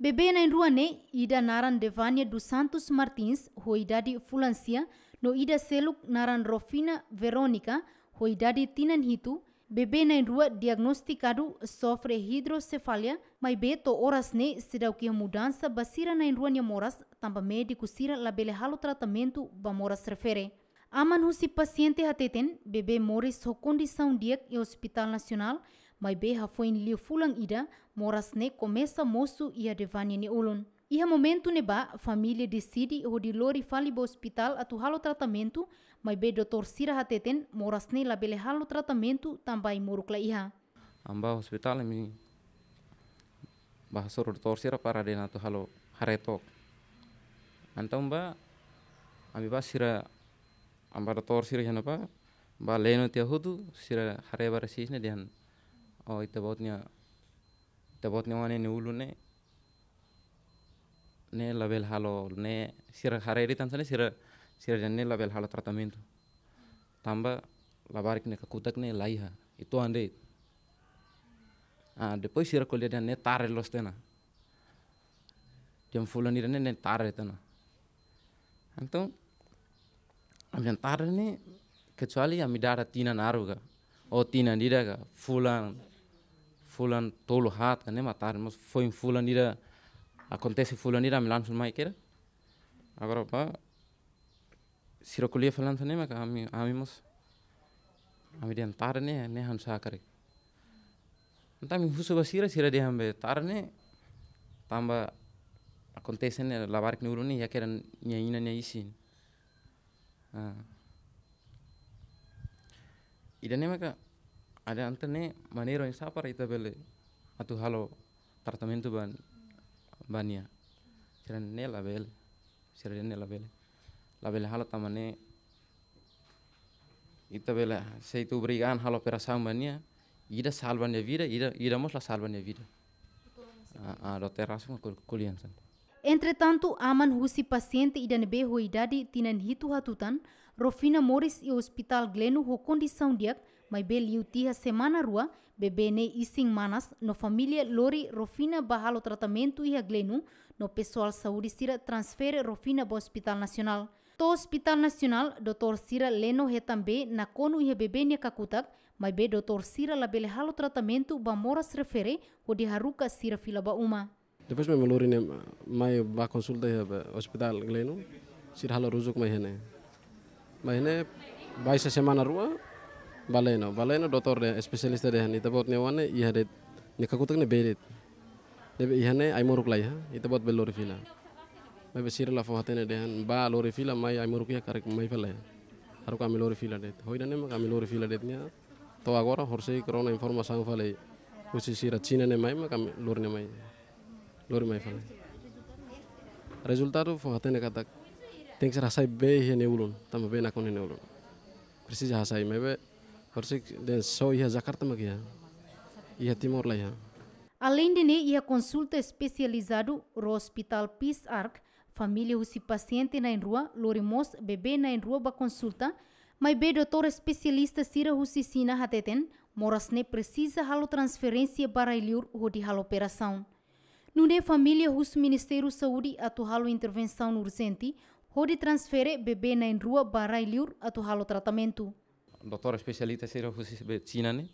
Bebena in ruane ida naran Devania dos Santos Martins, ho idade Fulancia, no ida seluk naran Rofina Veronica, ho idade tinan hitu, bebena na rua diagnosticado sofre hidrocefalia, mai to oras ne sidau que mudança basira na rua ne moras, tamba médico sira labele halo tratamento ba moras refere. Aman husi paciente hateten, bebe moris ho condição diak e Hospital Nasional mai be hafoin liu fulang ida moras ne komesa mosu ia devani ni ulun. Iha momentu ne ba, famili sidi ho di lori fali ba hospital atu halo tratamentu mai be dotor sira hateten moras ne labele halo tratamentu tambai la iha. Amba hospital mi bahasor dotor sira para dena atu halo haretok. Antam ba, ambi ba sira amba dotor sira jana ba, leno tia sira sira harebara sisne dihan oh ite bautnya ite bautnya wane ni ulu ne ne label halo ne sira hareri tan sana sira sira jan ne label halo tratamento tamba labarik ne kakutak ne laiha itu ande ah depois sira kolia jan ne tare los tena jam fulan ira ne ne tare tena anto am jan tare ne kecuali amidara tina naruga o oh, tina nidaga fulan fulan tolo hat kan matar mas foi um fulan ira acontece fulan ira milan sul mai queira agora pá fulan falando né mas kami ami mas ami ne, tarne né han sakare Entah mi husu basira sira dia tar ne, tamba acontece ne, lavar que neuroni ya que eran nyaina nyaisin ah. Ida ne maka ada antene manero yang sapar ita bele atu halo tratamentu ban bania siran ne la bele ne la bele la bele halo tamane ita bele se itu berikan halo perasaan bania ida salvan de ya vida ida ida mos la salvan de ya vida a ah, a ah, do terrasu kulian san Entretanto, Aman Husi paciente e nebe idade tinan hitu hatutan, Rofina Morris i Hospital Glenu ho kondisaun diak Mai bel Yutia semana rua, bebê ne ising manas no família Lori Rofina bahalo tratamento iha glenu no pessoal saúde sira transfer Rofina bo Hospital Nacional. To Hospital Nacional, Dr. Sira Leno he na konu iha bebê ne mai maibe Dr. Sira bele halo tratamento ba moras refere o de haruka Sira filaba uma. Depois me Lori ne mai ba consulta e hospital gleno, Sira halo rujuk mai hene. Mai hene 22 semana rua, baleno baleno doktor de spesialista de han itabot ne wane hade ne kakutak ne belit i ihane ai moruk lai ha itabot bel lori fila mai be la fo hatene de han ba lori fila mai ai moruk ya karek mai fala haru kami lori fila det dane ma kami lori fila det niya. to agora horse corona informação falei usi sira china ne mai kami lori ne mai lori mai fala resultado fo hatene katak tem rasai bem e ulun, também be na conhe ulun. Persis rasai mebe, Persik só ia Jakarta magia. Ia Timor lá Além de ia consulta especializado no Hospital Peace Arc, família usi paciente na rua, lorimos bebê na rua ba consulta, mas be doutor especialista sira usi sina hateten, morasne precisa halo transferência para iliur hodi halo operação. Nune família hus Ministério Saúde atu halo intervenção urgente, hodi transfere bebê na rua para iliur atu halo tratamento. doktor specialita sira husi be cinane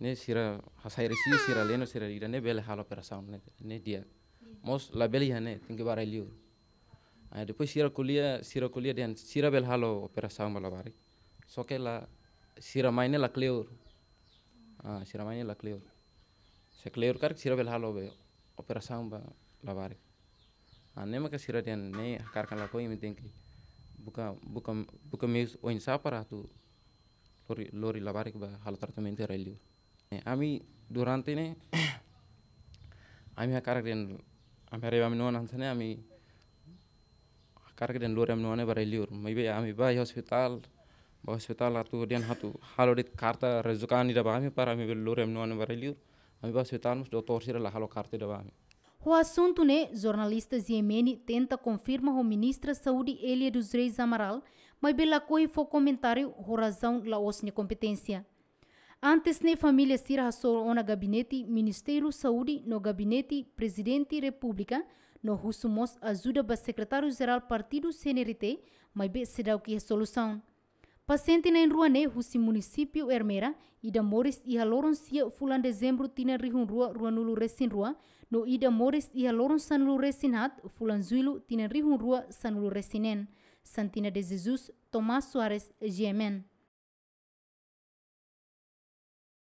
ne sira hasaire si sira leno sira ira ne bele hal operation ne ne dia mos la bele ya ne tinge barai liur ay ah, depois sira kulia sira kulia den sira bel hal operation bala so ke la sira maine la kleur ah sira maine la kleur se kleur kar sira bel hal operation ba la bari ane ah, maka sira den ne kar kan la koi imi tinki buka buka buka mis o insapara lorilla barik hal tratamente reliu. Ami durante ini ami hakarak den ami hari ami nuan hansane ami hakarak den lori ami nuane bareliur. Maybe ami ba hospital ba hospital atu den hatu halodit karta rezukan ida ba ami par ami lori ami nuane bareliur. Ami ba hospital mus doktor sira la halo karta ida ba ami. O assunto, né, jornalistas iemeni tenta confirmar o ministro da Saúde Elia dos Reis Amaral, mas pela coi foi comentário o razão la osne competência. Antes ne né, família sira só na gabinete Ministério Saúde no gabinete Presidente República no rusumos ajuda ba secretário geral partido CNRT, mas será o que é solução. Pasentinenrua ne husi munisipio Ermera. ida Moris iha loron sia fulan dezembro tina rihun rua rua nulu resin rua no ida Moris iha loron sanulu resin hat fulan zuilu tina rihun rua sanulu resinen Santina de Jesus Tomás Suárez Giemen.